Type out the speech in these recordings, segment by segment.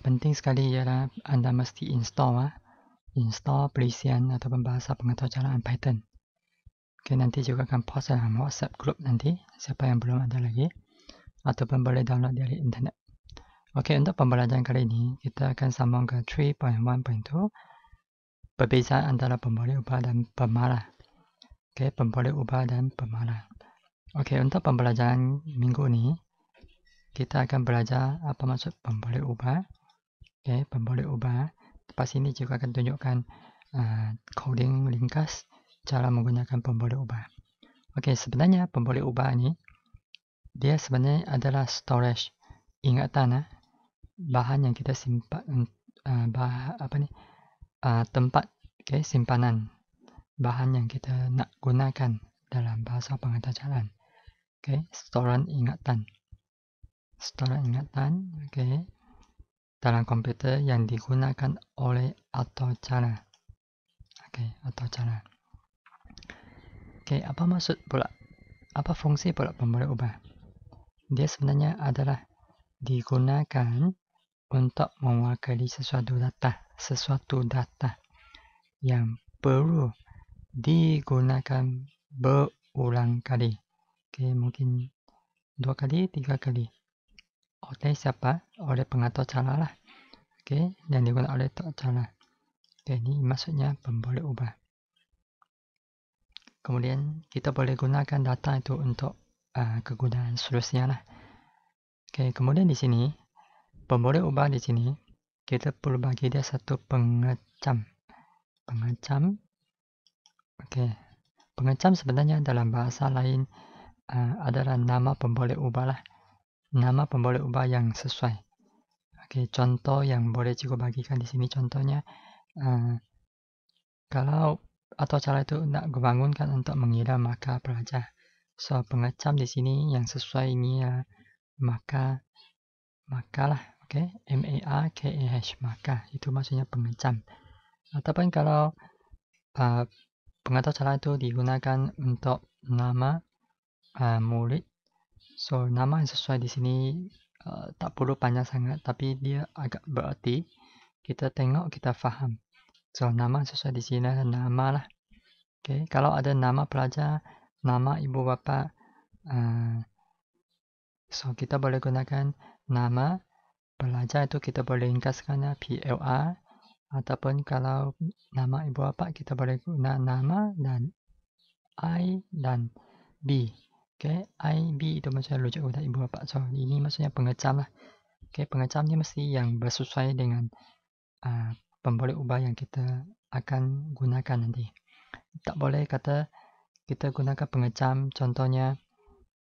penting sekali ialah Anda mesti install ah. install perisian atau bahasa pengetahuan Python. Oke, nanti juga akan post dalam WhatsApp group nanti, siapa yang belum ada lagi. Ataupun boleh download dari internet. Oke, untuk pembelajaran kali ini, kita akan sambung ke 3.1.2, perbezaan antara pemboleh ubah dan pemarah. Oke, pemboleh ubah dan pemarah. Oke, untuk pembelajaran minggu ini, kita akan belajar apa maksud pemboleh ubah, Oke ya, pemboleh ubah pas ini juga akan tunjukkan uh, coding ringkas cara menggunakan pemboleh ubah oke sebenarnya pemboleh ubah ini dia sebenarnya adalah storage ingatan bahan yang kita simpan uh, bah apa nih eh, uh, tempat oke okay, simpanan bahan yang kita nak gunakan dalam bahasa pengetajaran oke okay, storan ingatan storan ingatan oke okay dalam komputer yang digunakan oleh atau cara. Oke, okay, atau cara. Oke, okay, apa maksud pula? Apa fungsi pula pembolak ubah? Dia sebenarnya adalah digunakan untuk mewakili sesuatu data, sesuatu data yang perlu digunakan berulang kali. Oke, okay, mungkin dua kali, tiga kali oleh siapa? Oleh pengatur cara lah. Oke, dan digunakan oleh tok cara. ini maksudnya pemboleh ubah. Kemudian kita boleh gunakan data itu untuk uh, kegunaan seterusnya lah. Oke, kemudian di sini pemboleh ubah di sini kita perlu bagi dia satu pengecam. Pengecam. Oke. Pengecam sebenarnya dalam bahasa lain uh, adalah nama pemboleh ubah lah nama pemboleh ubah yang sesuai. Oke, contoh yang boleh cikgu bagikan di sini contohnya uh, kalau atau cara itu nak membangunkan untuk mengira maka pelajar. So pengecam di sini yang sesuai ini ya eh, maka makalah, oke? Okay? M A e A K E H maka itu maksudnya pengecam. Ataupun kalau uh, pengetahuan cara itu digunakan untuk nama uh, murid So nama yang sesuai di sini uh, tak perlu panjang sangat, tapi dia agak berarti. Kita tengok, kita faham. So nama yang sesuai di sini adalah nama lah. Okay. Kalau ada nama pelajar, nama ibu bapa, uh, so kita boleh gunakan nama pelajar itu kita boleh ringkaskannya A ataupun kalau nama ibu bapa kita boleh guna nama dan I dan B. Oke, okay, IB itu maksudnya rujuk udah ibu bapak. So, ini maksudnya pengecam lah. Oke, okay, pengecam mesti yang bersesuai dengan uh, pemboleh ubah yang kita akan gunakan nanti. Tak boleh kata kita gunakan pengecam. Contohnya,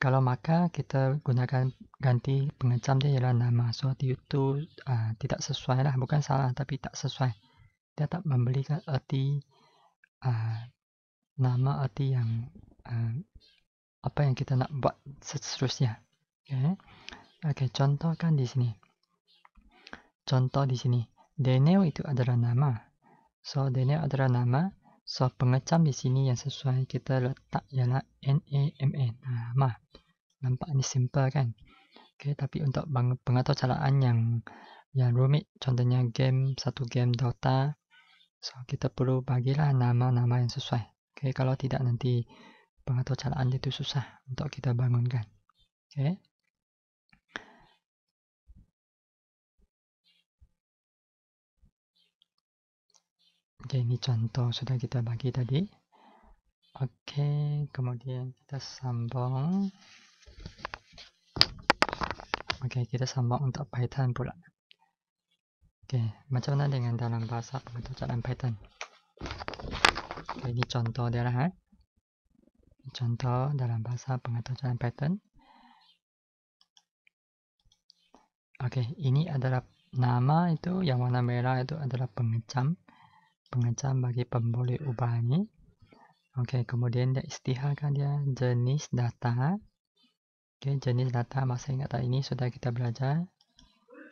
kalau maka kita gunakan ganti pengecam dia ialah nama. So, itu uh, tidak sesuai lah. Bukan salah, tapi tak sesuai. Dia tak memberikan arti uh, ah, nama arti yang uh, apa yang kita nak buat seterusnya. Oke, okay. okay, contohkan di sini. Contoh di sini, Daniel itu adalah nama. So, Daniel adalah nama. So, pengecam di sini yang sesuai kita letak ialah NAMN, nama. Nampak ni simple kan? Okay, tapi untuk pengaturcaraan yang yang rumit, contohnya game, satu game Dota, so kita perlu bagilah nama-nama yang sesuai. Okay, kalau tidak nanti pengetahuan itu susah untuk kita bangunkan. Oke. Okay. Oke, ini contoh sudah kita bagi tadi. Oke, kemudian kita sambung. Oke, kita sambung untuk Python pula. Oke, macam mana dengan dalam bahasa pengetahuan Python? Oke, ini contoh dia Ha? Contoh dalam bahasa pengaturan pattern. Oke, ini adalah nama itu yang warna merah itu adalah pengecam. Pengecam bagi pemboleh ubah ini. Oke, kemudian dia istiharkan dia jenis data. Oke, jenis data masih ingat tak ini sudah kita belajar.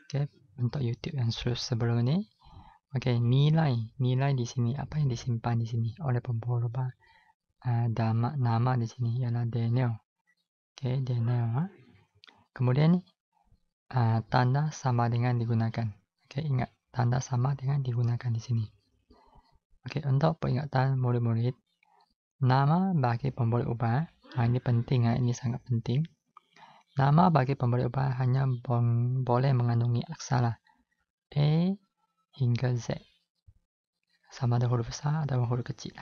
Oke, untuk YouTube yang sebelum ini. Oke, nilai, nilai di sini apa yang disimpan di sini oleh pemboleh ubah ada nama di sini ialah Daniel. Oke, okay, Daniel. Kemudian uh, tanda sama dengan digunakan. Oke, ingat tanda sama dengan digunakan di sini. Oke, untuk peringatan murid-murid, nama bagi pemberi ubah, nah ini penting ini sangat penting. Nama bagi pemberi ubah hanya boleh mengandungi aksara E hingga Z. Sama ada huruf besar atau huruf kecil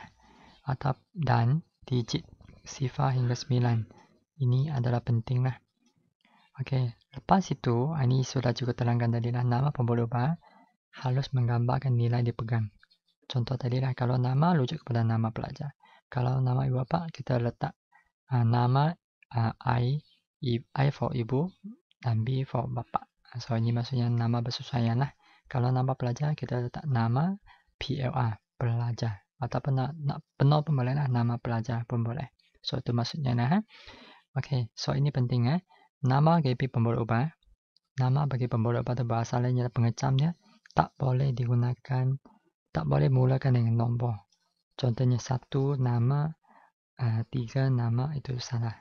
atap, dan digit sifar hingga sembilan Ini adalah penting lah. Oke, lepas itu, ah, ini sudah cukup terangkan tadi lah, nama pembuluh ah, harus menggambarkan nilai dipegang. Contoh tadi lah, kalau nama rujuk kepada nama pelajar. Kalau nama ibu bapa kita letak uh, nama uh, I, I for ibu, dan B for bapa. So, ini maksudnya nama bersesuaian lah. Kalau nama pelajar, kita letak nama PLR, pelajar atau penuh lah nama pelajar pun boleh. So itu maksudnya nah. Eh. Oke, so ini penting ya. Nama bagi pemboleh ubah. Nama bagi pemboleh ubah atau bahasa lainnya pengecamnya tak boleh digunakan, tak boleh mulakan dengan nombor. Contohnya satu nama, uh, tiga nama itu salah.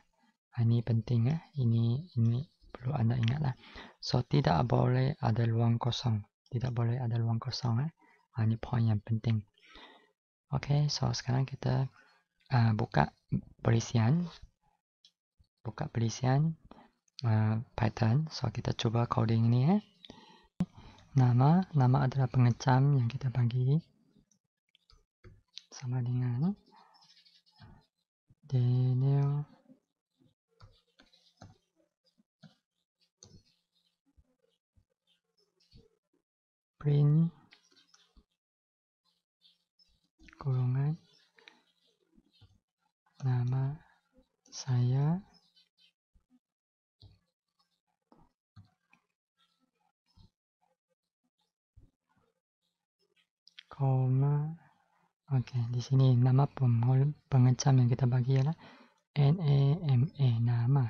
Ah, ini penting ya. Ini ini perlu anda ingat lah So tidak boleh ada ruang kosong. Tidak boleh ada ruang kosong ya. Ini poin yang penting. Oke, okay, so sekarang kita uh, buka perisian, buka perisian uh, Python. So kita coba coding ini ya. Nama, nama adalah pengecam yang kita bagi sama dengan Daniel print saya koma oke di sini nama pengecam yang kita bagi e m NAME nama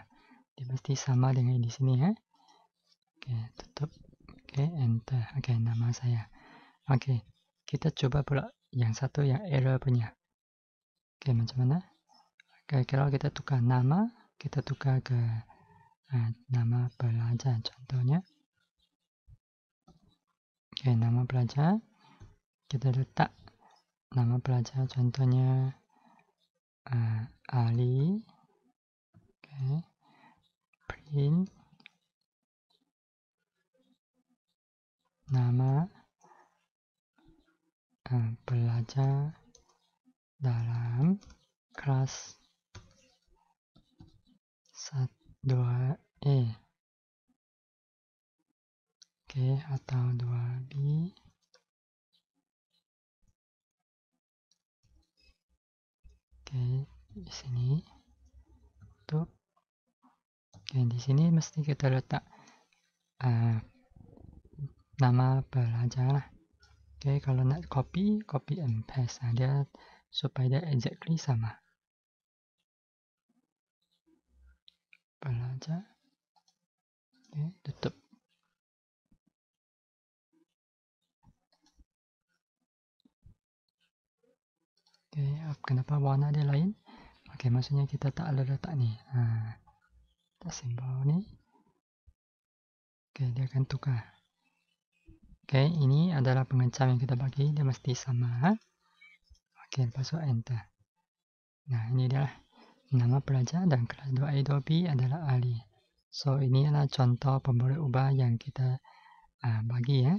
dia pasti sama dengan di sini ya oke tutup oke okay, enter oke nama saya oke kita coba pula yang satu yang error punya oke macam mana kira-kira kita tukar nama kita tukar ke eh, nama pelajar contohnya oke nama pelajar kita letak nama pelajar contohnya eh, Ali oke print nama eh, pelajar dalam kelas satu dua e oke atau dua b oke di sini tutup oke di sini mesti kita letak uh, nama pelajar oke kalau nak copy copy and paste saja supaya dia exactly sama kepala aja oke tutup oke kenapa warna dia lain oke maksudnya kita tak ada letak ni ha. kita simbol ni oke dia akan tukar oke ini adalah pengecam yang kita bagi dia mesti sama oke lepas tu enter nah ini dia lah Nama pelajar dan kelas 2 a b adalah Ali. So, ini adalah contoh pemboleh ubah yang kita uh, bagi ya.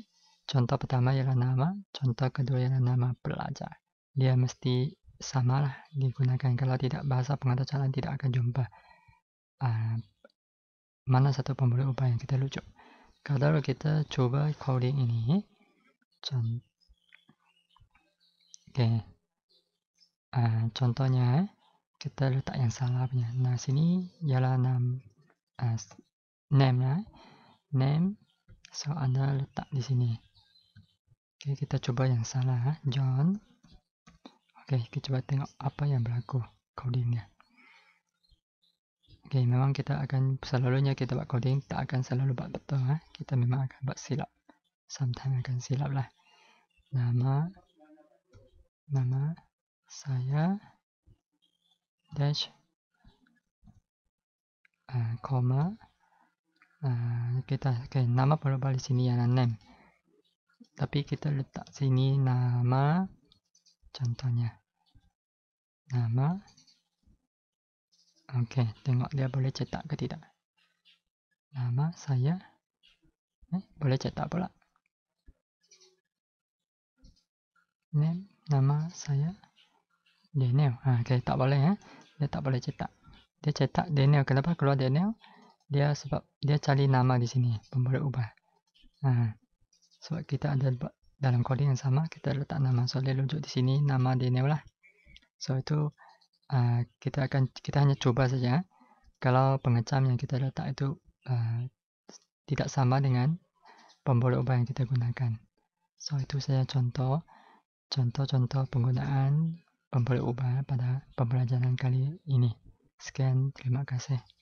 Contoh pertama ialah nama, contoh kedua ialah nama pelajar. Dia mesti samalah digunakan. Kalau tidak, bahasa pengatur calon tidak akan jumpa uh, mana satu pemboleh ubah yang kita lucu. Kalau kita coba coding ini, contoh Okay. Uh, contohnya kita letak yang salah punya. Nah sini ialah nama uh, eh, eh. name lah. Name. So anda letak di sini. Okey, kita cuba yang salah. Eh. John. Okey, kita cuba tengok apa yang berlaku codingnya. Okey, memang kita akan selalunya kita buat coding tak akan selalu buat betul. Ha? Kita memang akan buat silap. Sometimes akan silap lah. Nama. Nama. Saya. Saya. dash uh, uh, kita okay, nama berubah di sini ya nah, name tapi kita letak sini nama contohnya nama oke okay, tengok dia boleh cetak ke tidak nama saya eh, boleh cetak pula name nama saya Daniel ah, oke okay, tak boleh ya dia tak boleh cetak dia cetak Daniel kenapa keluar Daniel dia sebab dia cari nama di sini pemboleh ubah sebab kita ada dalam coding yang sama kita letak nama so dia rujuk di sini nama Daniel lah so itu uh, kita akan kita hanya coba saja kalau pengecam yang kita letak itu uh, tidak sama dengan pemboleh ubah yang kita gunakan so itu saya contoh contoh-contoh penggunaan pembeli ubah pada pembelajaran kali ini. Sekian, terima kasih.